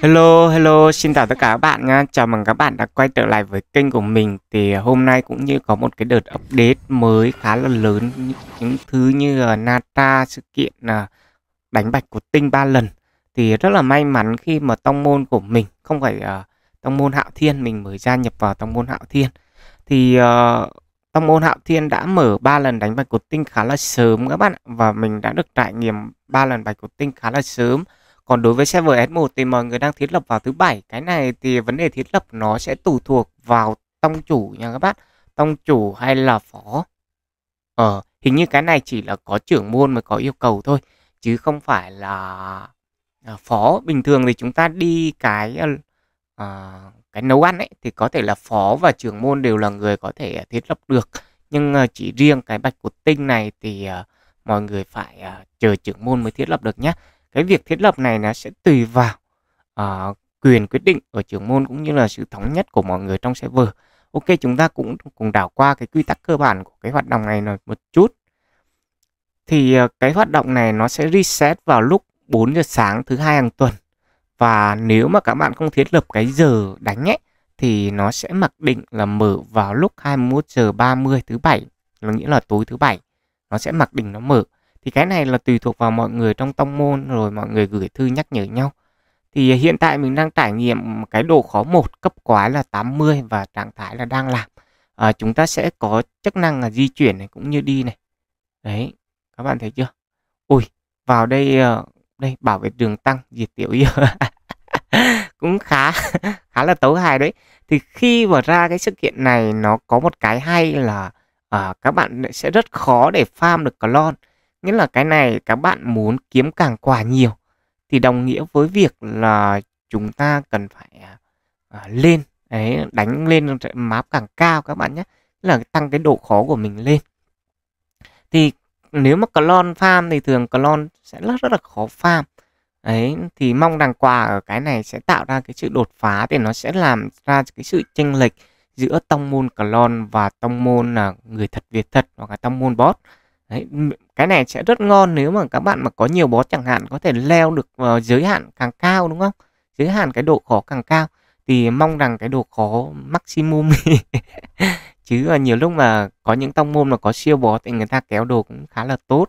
Hello, hello, xin chào tất cả các bạn nha. Chào mừng các bạn đã quay trở lại với kênh của mình. Thì hôm nay cũng như có một cái đợt update mới khá là lớn những thứ như uh, Nata sự kiện ờ, đánh bạch của Tinh ba lần. Thì rất là may mắn khi mà tông môn của mình không phải ờ, tông môn Hạo Thiên mình mới gia nhập vào tông môn Hạo Thiên. Thì tông môn Hạo Thiên đã mở ba lần đánh bạch của Tinh khá là sớm các bạn và mình đã được trải nghiệm ba lần bạch của Tinh khá là sớm còn đối với server S1 thì mọi người đang thiết lập vào thứ bảy. Cái này thì vấn đề thiết lập nó sẽ tùy thuộc vào tông chủ nha các bác Tông chủ hay là phó. Ờ, hình như cái này chỉ là có trưởng môn mới có yêu cầu thôi. Chứ không phải là à, phó. Bình thường thì chúng ta đi cái uh, cái nấu ăn ấy thì có thể là phó và trưởng môn đều là người có thể thiết lập được. Nhưng uh, chỉ riêng cái bạch cột tinh này thì uh, mọi người phải uh, chờ trưởng môn mới thiết lập được nhé cái việc thiết lập này nó sẽ tùy vào uh, quyền quyết định ở trưởng môn cũng như là sự thống nhất của mọi người trong server ok chúng ta cũng cùng đảo qua cái quy tắc cơ bản của cái hoạt động này rồi một chút thì ờ, cái hoạt động này nó sẽ reset vào lúc 4 giờ sáng thứ hai hàng tuần và nếu mà các bạn không thiết lập cái giờ đánh ấy thì nó sẽ mặc định là mở vào lúc 21 giờ 30 thứ bảy là nghĩa là tối thứ bảy nó sẽ mặc định nó mở thì cái này là tùy thuộc vào mọi người trong tông môn rồi mọi người gửi thư nhắc nhở nhau thì à, hiện tại mình đang trải nghiệm cái độ khó một cấp quái là 80 và trạng thái là đang làm à, chúng ta sẽ có chức năng là di chuyển này cũng như đi này đấy các bạn thấy chưa ui vào đây ờ, đây bảo vệ đường tăng diệt tiểu yêu cũng khá khá là tấu hài đấy thì khi mà ra cái sự kiện này nó có một cái hay là à, các bạn sẽ rất khó để farm được clone Nghĩa là cái này các bạn muốn kiếm càng quà nhiều thì đồng nghĩa với việc là chúng ta cần phải à, lên đấy, đánh lên map càng cao các bạn nhé là tăng cái độ khó của mình lên thì nếu mà clone farm thì thường clone sẽ rất rất là khó farm ấy thì mong rằng quà ở cái này sẽ tạo ra cái sự đột phá thì nó sẽ làm ra cái sự chênh lệch giữa tông môn clone và tông môn là người thật việt thật hoặc là tông môn bot Đấy, cái này sẽ rất ngon nếu mà các bạn mà có nhiều boss chẳng hạn có thể leo được uh, giới hạn càng cao đúng không? Giới hạn cái độ khó càng cao thì mong rằng cái độ khó maximum chứ nhiều lúc mà có những tông môn mà có siêu boss thì người ta kéo đồ cũng khá là tốt.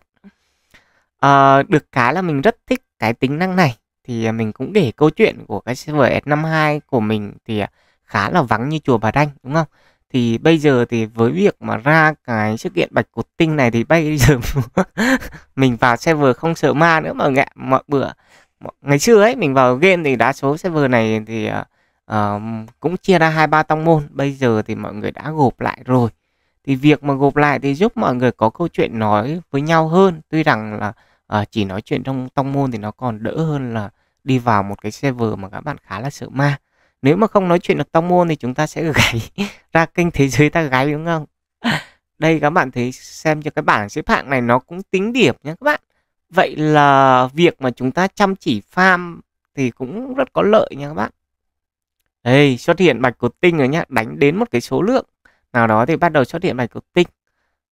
Uh, được cái là mình rất thích cái tính năng này thì à, mình cũng để câu chuyện của cái server S52 của mình thì à, khá là vắng như chùa Bà Đanh đúng không? thì bây giờ thì với việc mà ra cái sự kiện bạch cột tinh này thì bây giờ mình vào server không sợ ma nữa mà ngạ mọi bữa ngày xưa ấy mình vào game thì đa số server này thì uh, cũng chia ra hai ba tông môn bây giờ thì mọi người đã gộp lại rồi thì việc mà gộp lại thì giúp mọi người có câu chuyện nói với nhau hơn tuy rằng là uh, chỉ nói chuyện trong tông môn thì nó còn đỡ hơn là đi vào một cái server mà các bạn khá là sợ ma nếu mà không nói chuyện được tao môn thì chúng ta sẽ gáy ra kênh thế giới ta gáy đúng không đây các bạn thấy xem cho cái bảng xếp hạng này nó cũng tính điểm nhé các bạn vậy là việc mà chúng ta chăm chỉ farm thì cũng rất có lợi nha các bạn đây xuất hiện bạch cột tinh rồi nhá đánh đến một cái số lượng nào đó thì bắt đầu xuất hiện bạch cột tinh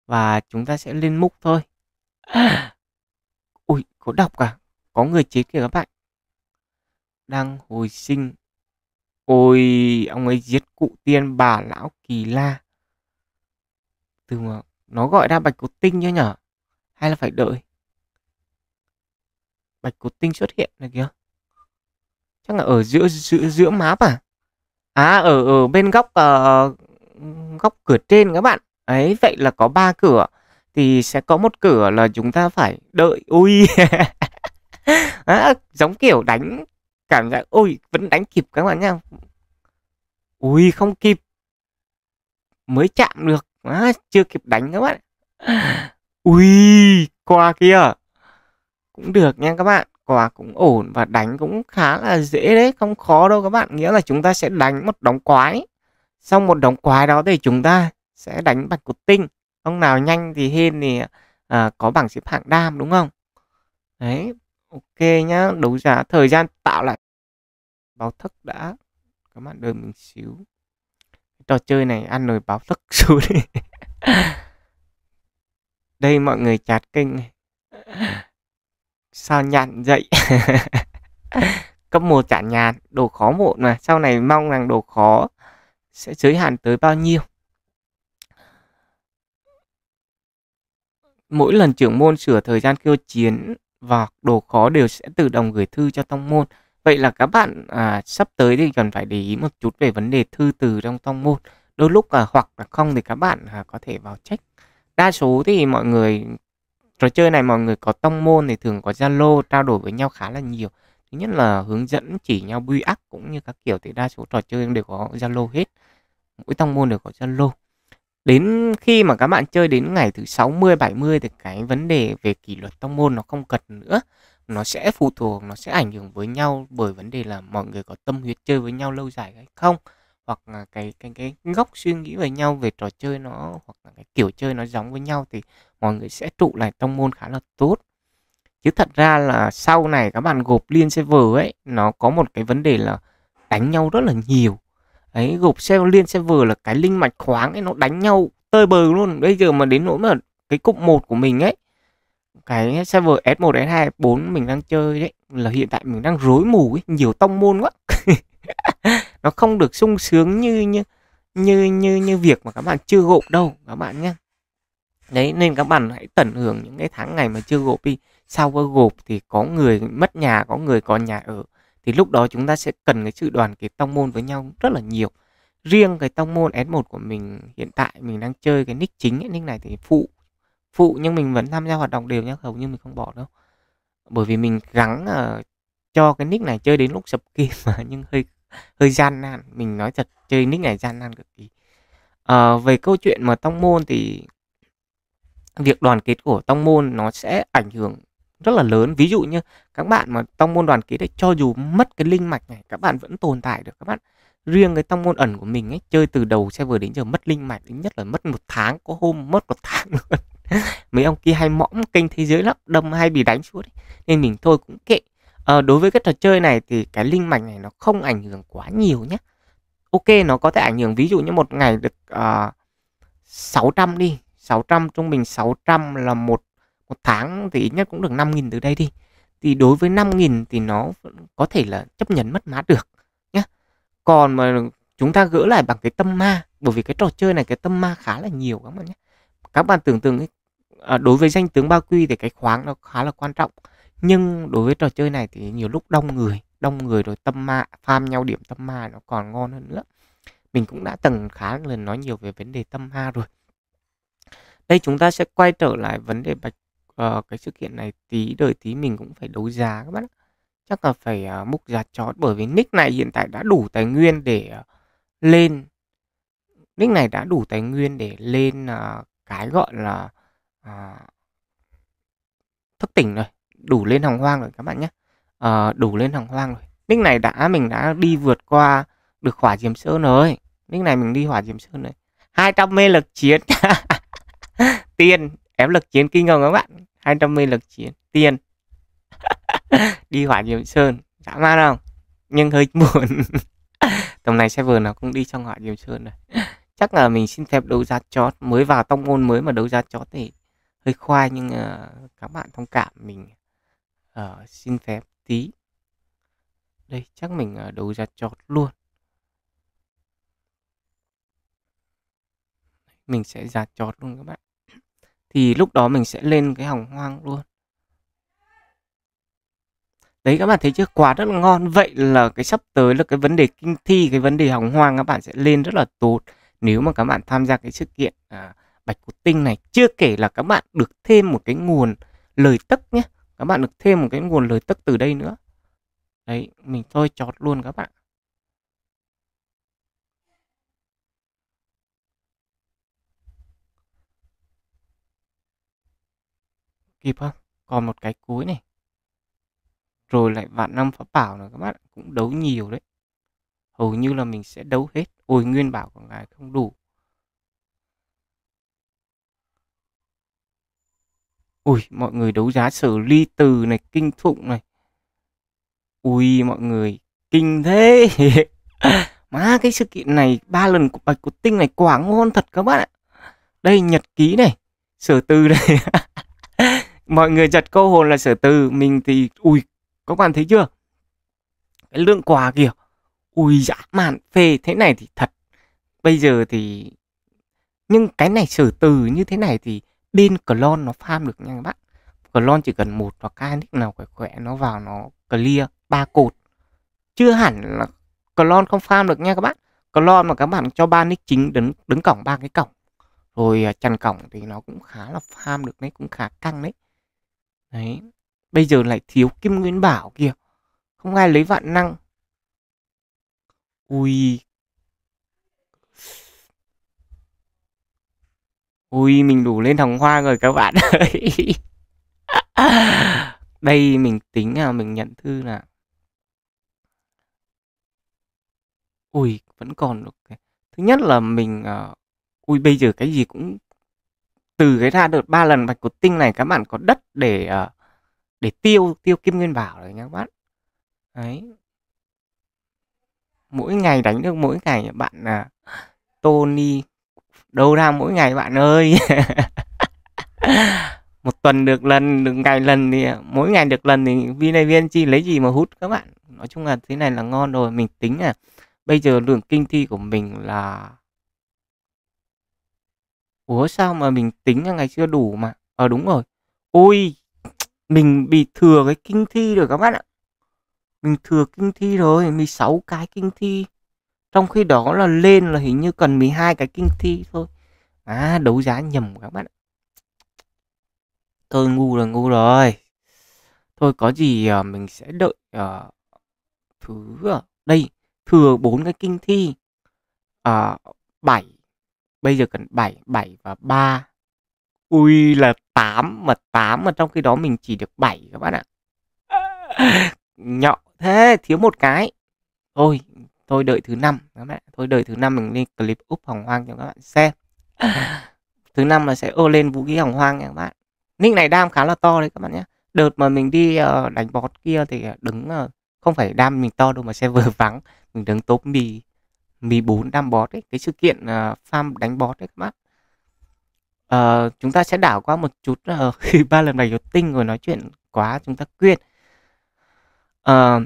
và chúng ta sẽ lên múc thôi ui có đọc cả à? có người chết kìa các bạn đang hồi sinh Ôi, ông ấy giết cụ tiên bà lão kỳ la. Từ mà nó gọi ra bạch cốt tinh nhá nhở? Hay là phải đợi? Bạch cốt tinh xuất hiện này kìa. Chắc là ở giữa giữa giữa má à? À ở ở bên góc uh, góc cửa trên các bạn. Ấy vậy là có ba cửa thì sẽ có một cửa là chúng ta phải đợi. Ui. à, giống kiểu đánh cảm giác ôi vẫn đánh kịp các bạn nhá ui không kịp mới chạm được à, chưa kịp đánh các bạn ui qua kia cũng được nha các bạn quả cũng ổn và đánh cũng khá là dễ đấy không khó đâu các bạn nghĩa là chúng ta sẽ đánh một đống quái sau một đống quái đó thì chúng ta sẽ đánh bạch cột tinh ông nào nhanh thì hên thì à, có bảng xếp hạng đam đúng không đấy ok nhá đấu giá thời gian tạo lại báo thức đã các bạn đợi mình xíu trò chơi này ăn rồi báo thức xuống đi đây mọi người chát kênh sao nhạn dậy cấp một chả nhàn đồ khó một mà sau này mong rằng đồ khó sẽ giới hạn tới bao nhiêu mỗi lần trưởng môn sửa thời gian kêu chiến và đồ khó đều sẽ tự động gửi thư cho tông môn Vậy là các bạn à, sắp tới thì cần phải để ý một chút về vấn đề thư từ trong tông môn. Đôi lúc à, hoặc là không thì các bạn à, có thể vào check. Đa số thì mọi người trò chơi này mọi người có tông môn thì thường có Zalo trao đổi với nhau khá là nhiều. Thứ nhất là hướng dẫn chỉ nhau quy ắc cũng như các kiểu thì đa số trò chơi đều có Zalo hết. Mỗi tông môn đều có Zalo. Đến khi mà các bạn chơi đến ngày thứ 60 70 thì cái vấn đề về kỷ luật tông môn nó không cần nữa nó sẽ phụ thuộc nó sẽ ảnh hưởng với nhau bởi vấn đề là mọi người có tâm huyết chơi với nhau lâu dài hay không hoặc là cái cái cái góc suy nghĩ với nhau về trò chơi nó hoặc là cái kiểu chơi nó giống với nhau thì mọi người sẽ trụ lại trong môn khá là tốt chứ thật ra là sau này các bạn gộp liên server ấy nó có một cái vấn đề là đánh nhau rất là nhiều ấy gộp server liên server là cái linh mạch khoáng ấy nó đánh nhau tơi bời luôn bây giờ mà đến nỗi mà cái cục một của mình ấy cái server S1 S2 S4 mình đang chơi đấy là hiện tại mình đang rối mù ấy, nhiều tông môn quá nó không được sung sướng như như như như như việc mà các bạn chưa gộp đâu các bạn nhé đấy nên các bạn hãy tận hưởng những cái tháng ngày mà chưa gộp đi sau qua gộp thì có người mất nhà có người còn nhà ở thì lúc đó chúng ta sẽ cần cái sự đoàn kết tông môn với nhau rất là nhiều riêng cái tông môn S1 của mình hiện tại mình đang chơi cái nick chính ấy, nick này thì phụ phụ nhưng mình vẫn tham gia hoạt động đều nhé hầu như mình không bỏ đâu bởi vì mình gắng uh, cho cái nick này chơi đến lúc sập kim mà nhưng hơi hơi gian nan mình nói thật chơi nick này gian nan cực kỳ à, về câu chuyện mà tông môn thì việc đoàn kết của tông môn nó sẽ ảnh hưởng rất là lớn ví dụ như các bạn mà tông môn đoàn kết đấy cho dù mất cái linh mạch này các bạn vẫn tồn tại được các bạn riêng cái tông môn ẩn của mình ấy chơi từ đầu xe vừa đến giờ mất linh mạch ít nhất là mất một tháng có hôm mất một tháng luôn mấy ông kia hay mõm kênh thế giới lắm đâm hay bị đánh suốt ấy. nên mình thôi cũng kệ à, đối với cái trò chơi này thì cái linh mạch này nó không ảnh hưởng quá nhiều nhé ok nó có thể ảnh hưởng ví dụ như một ngày được ờ, uh, 600 đi 600 trung bình 600 là một một tháng thì ít nhất cũng được 5.000 từ đây đi thì đối với 5.000 thì nó có thể là chấp nhận mất má được nhé còn mà chúng ta gỡ lại bằng cái tâm ma bởi vì cái trò chơi này cái tâm ma khá là nhiều các bạn nhé các bạn tưởng tượng cái à, đối với danh tướng ba quy thì cái khoáng nó khá là quan trọng nhưng đối với trò chơi này thì nhiều lúc đông người đông người rồi tâm ma farm nhau điểm tâm ma nó còn ngon hơn nữa mình cũng đã từng khá lần nói nhiều về vấn đề tâm ma rồi đây chúng ta sẽ quay trở lại vấn đề bạch uh, cái sự kiện này tí đợi tí mình cũng phải đấu giá các bạn chắc là phải uh, múc giá chót bởi vì nick này hiện tại đã đủ tài nguyên để uh, lên nick này đã đủ tài nguyên để lên uh, cái gọi là à, thức tỉnh rồi đủ lên hồng hoang rồi các bạn nhé à, đủ lên hồng hoang rồi nick này đã mình đã đi vượt qua được hỏa diệm sơn rồi nick này mình đi hỏa diệm sơn rồi 200 mê lực chiến tiền em lực chiến kinh ngồng các bạn 200 mê lực chiến tiền đi hỏa diệm sơn dã man không nhưng hơi buồn tầm này server nó cũng đi trong hỏa diệm sơn rồi chắc là mình xin phép đấu giá chót mới vào tông môn mới mà đấu giá chót thì hơi khoai nhưng uh, các bạn thông cảm mình uh, xin phép tí đây chắc mình uh, đấu ra chót luôn mình sẽ ra chót luôn các bạn thì lúc đó mình sẽ lên cái hồng hoang luôn đấy các bạn thấy chưa quá rất là ngon vậy là cái sắp tới là cái vấn đề kinh thi cái vấn đề hồng hoang các bạn sẽ lên rất là tốt nếu mà các bạn tham gia cái sự kiện à, bạch cốt tinh này chưa kể là các bạn được thêm một cái nguồn lời tức nhé các bạn được thêm một cái nguồn lời tức từ đây nữa đấy mình thôi chọt luôn các bạn kịp không còn một cái cuối này rồi lại vạn năm pháp bảo nữa các bạn cũng đấu nhiều đấy hầu như là mình sẽ đấu hết ôi nguyên bảo của ngài không đủ Ui, mọi người đấu giá sở ly từ này, kinh phụng này. Ui, mọi người, kinh thế. Má, cái sự kiện này, ba lần của Bạch của Tinh này quả ngon thật các bạn ạ. Đây, nhật ký này, sở từ đây. mọi người chặt câu hồn là sở từ, mình thì, ui, các bạn thấy chưa? Cái lượng quà kìa. Ui, dã man, phê, thế này thì thật. Bây giờ thì... Nhưng cái này sở từ như thế này thì đin clone nó farm được nha các bạn clone chỉ cần một hoặc hai nick nào khỏe khỏe nó vào nó clear ba cột chưa hẳn là clone không farm được nha các bạn clone mà các bạn cho ba nick chính đứng đứng cổng ba cái cổng rồi à, chăn cổng thì nó cũng khá là farm được đấy cũng khá căng đấy đấy bây giờ lại thiếu kim nguyên bảo kìa không ai lấy vạn năng ui Ui mình đủ lên thằng hoa rồi các bạn ơi Đây mình tính là mình nhận thư là Ui vẫn còn được cái... Thứ nhất là mình uh... Ui bây giờ cái gì cũng Từ cái ra được ba lần bạch cột tinh này Các bạn có đất để uh... Để tiêu tiêu kim nguyên bảo rồi nha các bạn Đấy Mỗi ngày đánh được mỗi ngày bạn uh... Tony đâu ra mỗi ngày bạn ơi một tuần được lần được ngày lần thì mỗi ngày được lần thì chi lấy gì mà hút các bạn nói chung là thế này là ngon rồi mình tính à bây giờ lượng kinh thi của mình là ủa sao mà mình tính là ngày chưa đủ mà ờ à, đúng rồi ôi mình bị thừa cái kinh thi rồi các bạn ạ mình thừa kinh thi rồi mình sáu cái kinh thi trong khi đó là lên là hình như cần 12 cái kinh thi thôi à đấu giá nhầm các bạn ạ tôi ngu là ngu rồi thôi có gì uh, mình sẽ đợi uh, thứ uh, đây thừa bốn cái kinh thi uh, 7 bây giờ cần 7 7 và 3 ui là 8 mà 8 mà trong khi đó mình chỉ được 7 các bạn ạ nhọ thế thiếu một cái thôi thôi đợi thứ năm các bạn thôi đợi thứ năm mình lên clip úp hồng hoang cho các bạn xem thứ năm là sẽ ô lên vũ khí hồng hoang nha các bạn nick này đam khá là to đấy các bạn nhé đợt mà mình đi ờ, đánh bọt kia thì ờ, đứng ờ, không phải đam mình to đâu mà xe vừa vắng mình đứng top mì mì bốn đam bọt ấy cái sự kiện farm đánh bọt đấy các bạn uh, chúng ta sẽ đảo qua một chút khi ba lần bảy tinh rồi nói chuyện quá chúng ta quyết uh,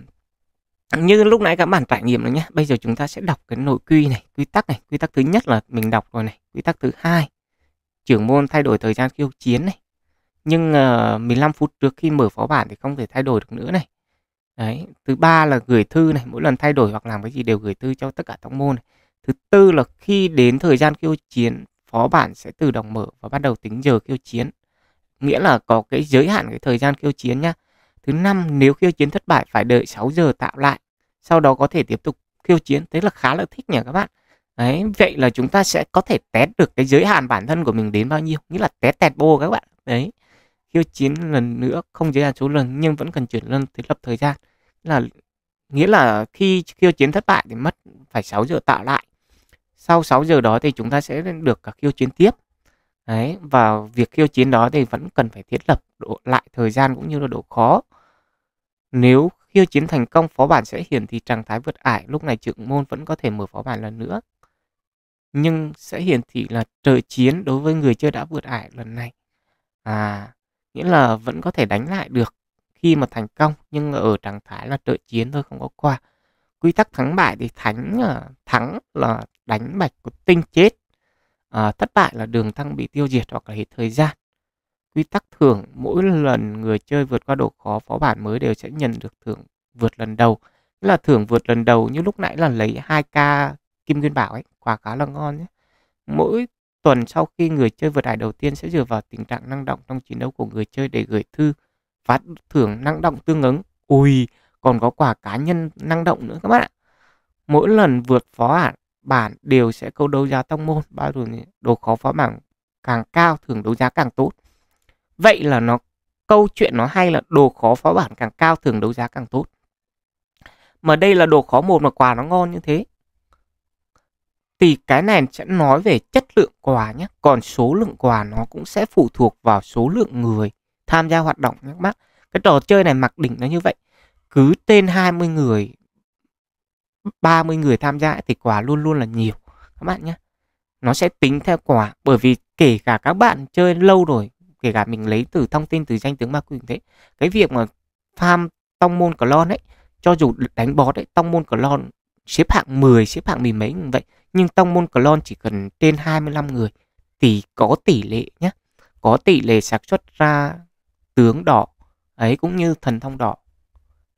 như lúc nãy các bạn trải nghiệm rồi nhé bây giờ chúng ta sẽ đọc cái nội quy này quy tắc này quy tắc thứ nhất là mình đọc rồi này quy tắc thứ hai trưởng môn thay đổi thời gian khiêu chiến này nhưng uh, ờ, 15 phút trước khi mở phó bản thì không thể thay đổi được nữa này đấy thứ ba là gửi thư này mỗi lần thay đổi hoặc làm cái gì đều gửi thư cho tất cả các môn này. thứ tư là khi đến thời gian khiêu chiến phó bản sẽ tự động mở và bắt đầu tính giờ khiêu chiến nghĩa là có cái giới hạn cái thời gian khiêu chiến nhá Thứ năm, nếu khiêu chiến thất bại phải đợi 6 giờ tạo lại, sau đó có thể tiếp tục khiêu chiến. Thế là khá là thích nhỉ các bạn. Đấy, vậy là chúng ta sẽ có thể test được cái giới hạn bản thân của mình đến bao nhiêu, nghĩa là test tẹt bô các bạn. Đấy. Khiêu chiến lần nữa không giới hạn số lần nhưng vẫn cần chuyển lên thiết lập thời gian. Là nghĩa là khi khiêu chiến thất bại thì mất phải 6 giờ tạo lại. Sau 6 giờ đó thì chúng ta sẽ được cả khiêu chiến tiếp. Đấy, và việc khiêu chiến đó thì vẫn cần phải thiết lập độ lại thời gian cũng như là độ khó. Nếu khiêu chiến thành công, phó bản sẽ hiển thị trạng thái vượt ải, lúc này trưởng môn vẫn có thể mở phó bản lần nữa. Nhưng sẽ hiển thị là trợ chiến đối với người chơi đã vượt ải lần này. À, nghĩa là vẫn có thể đánh lại được khi mà thành công, nhưng ở trạng thái là trợ chiến thôi, không có qua. Quy tắc thắng bại thì thắng thắng là đánh bạch của tinh chết à, thất bại là đường tăng bị tiêu diệt hoặc là hết thời gian quy tắc thưởng mỗi lần người chơi vượt qua độ khó phó bản mới đều sẽ nhận được thưởng vượt lần đầu Nghĩa là thưởng vượt lần đầu như lúc nãy là lấy 2k kim nguyên bảo ấy quả khá là ngon nhé mỗi tuần sau khi người chơi vượt ải đầu tiên sẽ dựa vào tình trạng năng động trong chiến đấu của người chơi để gửi thư phát thưởng năng động tương ứng ui còn có quả cá nhân năng động nữa các bạn ạ mỗi lần vượt phó bản bản đều sẽ câu đấu giá tông môn bao giờ đồ khó phá bảng càng cao thường đấu giá càng tốt vậy là nó câu chuyện nó hay là đồ khó phá bản càng cao thường đấu giá càng tốt mà đây là đồ khó một mà quà nó ngon như thế thì cái này sẽ nói về chất lượng quà nhé còn số lượng quà nó cũng sẽ phụ thuộc vào số lượng người tham gia hoạt động nhé các bác cái trò chơi này mặc định nó như vậy cứ tên 20 người 30 người tham gia thì quà luôn luôn là nhiều các bạn nhé nó sẽ tính theo quả bởi vì kể cả các bạn chơi lâu rồi kể cả mình lấy từ thông tin từ danh tướng ma quỷ thế cái việc mà farm tông môn lon ấy cho dù đánh bó đấy tông môn lon xếp hạng 10 xếp hạng mười mấy như vậy nhưng tông môn lon chỉ cần trên 25 người thì có tỷ lệ nhé có tỷ lệ sản xuất ra tướng đỏ ấy cũng như thần thông đỏ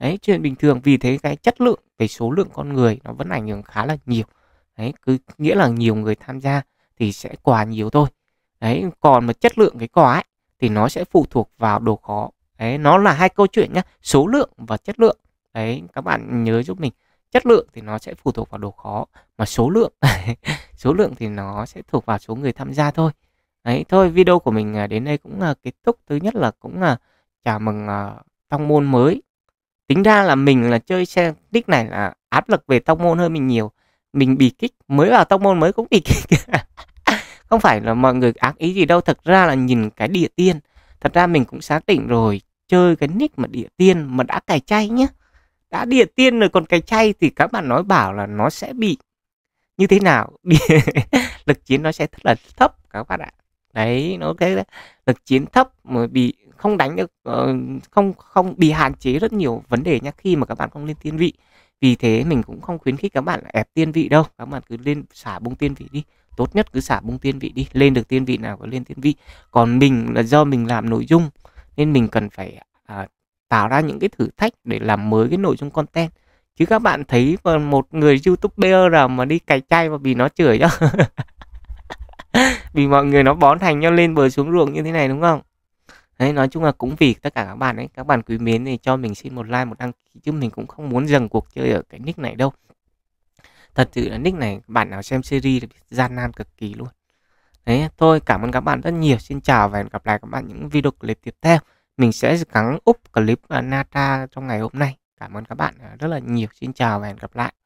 đấy chuyện bình thường vì thế cái chất lượng về số lượng con người nó vẫn ảnh hưởng khá là nhiều đấy cứ nghĩa là nhiều người tham gia thì sẽ quà nhiều thôi đấy còn mà chất lượng cái quà ấy thì nó sẽ phụ thuộc vào độ khó đấy nó là hai câu chuyện nhá số lượng và chất lượng đấy các bạn nhớ giúp mình chất lượng thì nó sẽ phụ thuộc vào độ khó mà số lượng số lượng thì nó sẽ thuộc vào số người tham gia thôi đấy thôi video của mình à, đến đây cũng là kết thúc thứ nhất là cũng là chào mừng uh, môn mới tính ra là mình là chơi xe đích này là áp lực về tông môn hơn mình nhiều mình bị kích mới vào tông môn mới cũng bị kích không phải là mọi người ác ý gì đâu thật ra là nhìn cái địa tiên thật ra mình cũng xác định rồi chơi cái nick mà địa tiên mà đã cài chay nhá đã địa tiên rồi còn cài chay thì các bạn nói bảo là nó sẽ bị như thế nào lực chiến nó sẽ rất là thấp các bạn ạ đấy nó cái đấy. lực chiến thấp mà bị không đánh được ờ, không không bị hạn chế rất nhiều vấn đề nhá khi mà các bạn không lên tiên vị vì thế mình cũng không khuyến khích các bạn ép tiên vị đâu các bạn cứ lên xả bung tiên vị đi tốt nhất cứ xả bung tiên vị đi lên được tiên vị nào có lên tiên vị còn mình là do mình làm nội dung nên mình cần phải à, tạo ra những cái thử thách để làm mới cái nội dung content chứ các bạn thấy một người youtuber nào mà đi cày chay và bị nó chửi nhá vì mọi người nó bón thành nhau lên bờ xuống ruộng như thế này đúng không đấy nói chung là cũng vì tất cả các bạn ấy các bạn quý mến thì cho mình xin một like một đăng ký chứ mình cũng không muốn dừng cuộc chơi ở cái nick này đâu thật sự là nick này bạn nào xem series thì gian nan cực kỳ luôn đấy thôi cảm ơn các bạn rất nhiều xin chào và hẹn gặp lại các bạn những video clip tiếp theo mình sẽ gắng úp clip nata trong ngày hôm nay cảm ơn các bạn rất là nhiều xin chào và hẹn gặp lại